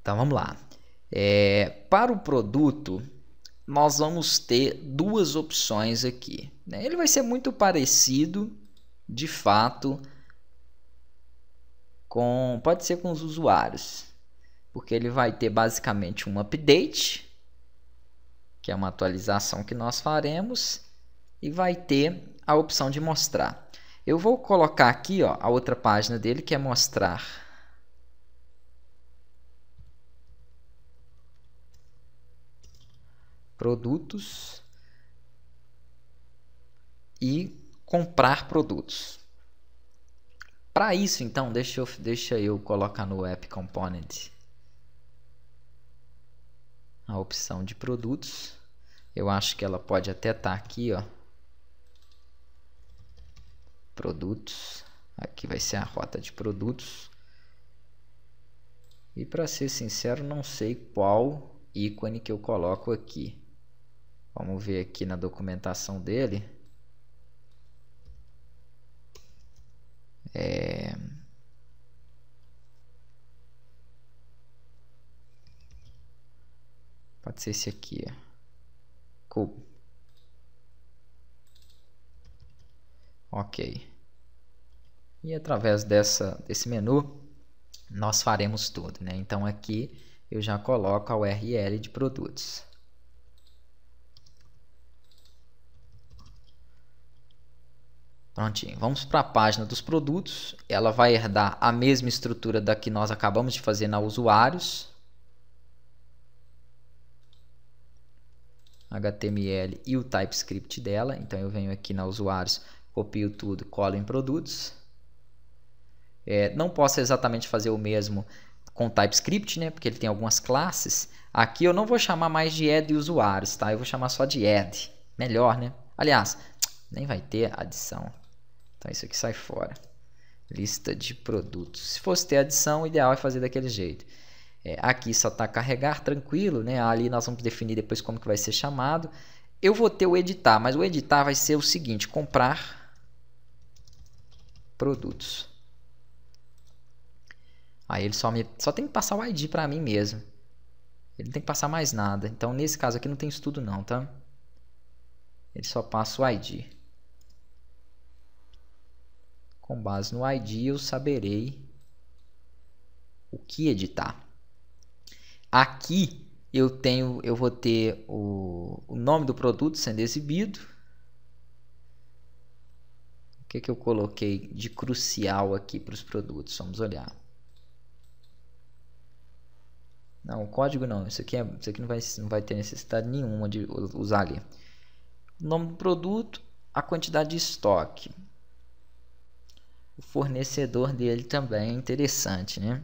Então vamos lá. É, para o produto, nós vamos ter duas opções aqui. Né? Ele vai ser muito parecido, de fato, com pode ser com os usuários, porque ele vai ter basicamente um update, que é uma atualização que nós faremos, e vai ter a opção de mostrar. Eu vou colocar aqui ó, a outra página dele que é mostrar produtos e comprar produtos. Para isso, então, deixa eu, deixa eu colocar no App Component a opção de produtos. Eu acho que ela pode até estar tá aqui, ó. Produtos. Aqui vai ser a rota de produtos. E para ser sincero, não sei qual ícone que eu coloco aqui. Vamos ver aqui na documentação dele. É... Pode ser esse aqui, Cool. Ok. E através dessa, desse menu, nós faremos tudo, né? Então aqui eu já coloco a URL de produtos. Prontinho. Vamos para a página dos produtos. Ela vai herdar a mesma estrutura da que nós acabamos de fazer na usuários. HTML e o TypeScript dela. Então eu venho aqui na usuários, copio tudo, colo em produtos. É, não posso exatamente fazer o mesmo com TypeScript, né? Porque ele tem algumas classes. Aqui eu não vou chamar mais de add usuários, tá? Eu vou chamar só de add. Melhor, né? Aliás, nem vai ter adição. Então isso aqui sai fora. Lista de produtos. Se fosse ter adição, o ideal é fazer daquele jeito. É, aqui só está carregar, tranquilo, né? Ali nós vamos definir depois como que vai ser chamado. Eu vou ter o editar, mas o editar vai ser o seguinte, comprar produtos. Aí ele só, me, só tem que passar o ID para mim mesmo. Ele não tem que passar mais nada. Então, nesse caso aqui não tem estudo não, tá? Ele só passa o ID. Com base no ID, eu saberei o que editar. Aqui eu tenho, eu vou ter o, o nome do produto sendo exibido. O que, que eu coloquei de crucial aqui para os produtos? Vamos olhar. Não, o código não. Isso aqui, é, isso aqui não, vai, não vai ter necessidade nenhuma de usar ali. O nome do produto, a quantidade de estoque o fornecedor dele também é interessante, né?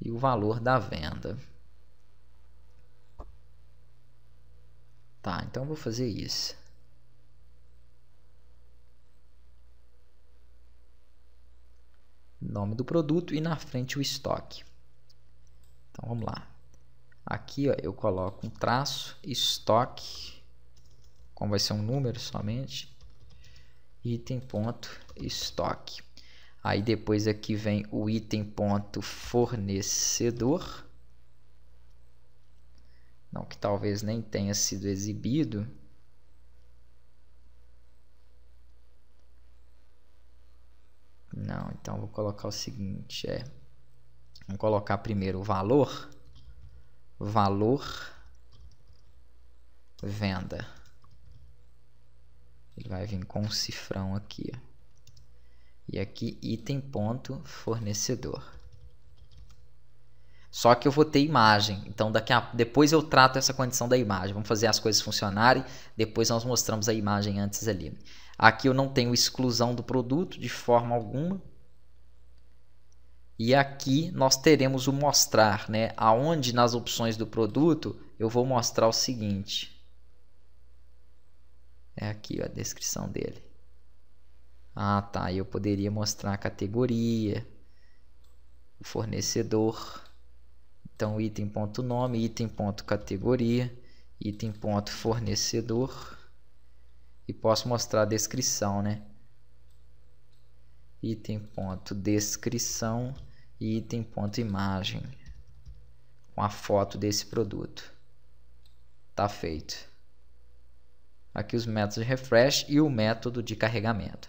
E o valor da venda. Tá, então vou fazer isso. Nome do produto e na frente o estoque. Então vamos lá. Aqui ó, eu coloco um traço, estoque, como vai ser um número somente, item ponto estoque. Aí depois aqui vem o item ponto fornecedor, não que talvez nem tenha sido exibido. Não, então vou colocar o seguinte, é, vamos colocar primeiro o valor, valor, venda. Ele vai vir com um cifrão aqui, ó. E aqui item ponto fornecedor. Só que eu vou ter imagem, então daqui a, depois eu trato essa condição da imagem. Vamos fazer as coisas funcionarem, depois nós mostramos a imagem antes ali. Aqui eu não tenho exclusão do produto de forma alguma. E aqui nós teremos o mostrar, né? Aonde nas opções do produto eu vou mostrar o seguinte. É aqui ó, a descrição dele. Ah, tá. Eu poderia mostrar a categoria, o fornecedor. Então, item ponto nome, item ponto categoria, item ponto fornecedor e posso mostrar a descrição, né? Item ponto descrição e item ponto imagem com a foto desse produto. Tá feito aqui os métodos de refresh e o método de carregamento.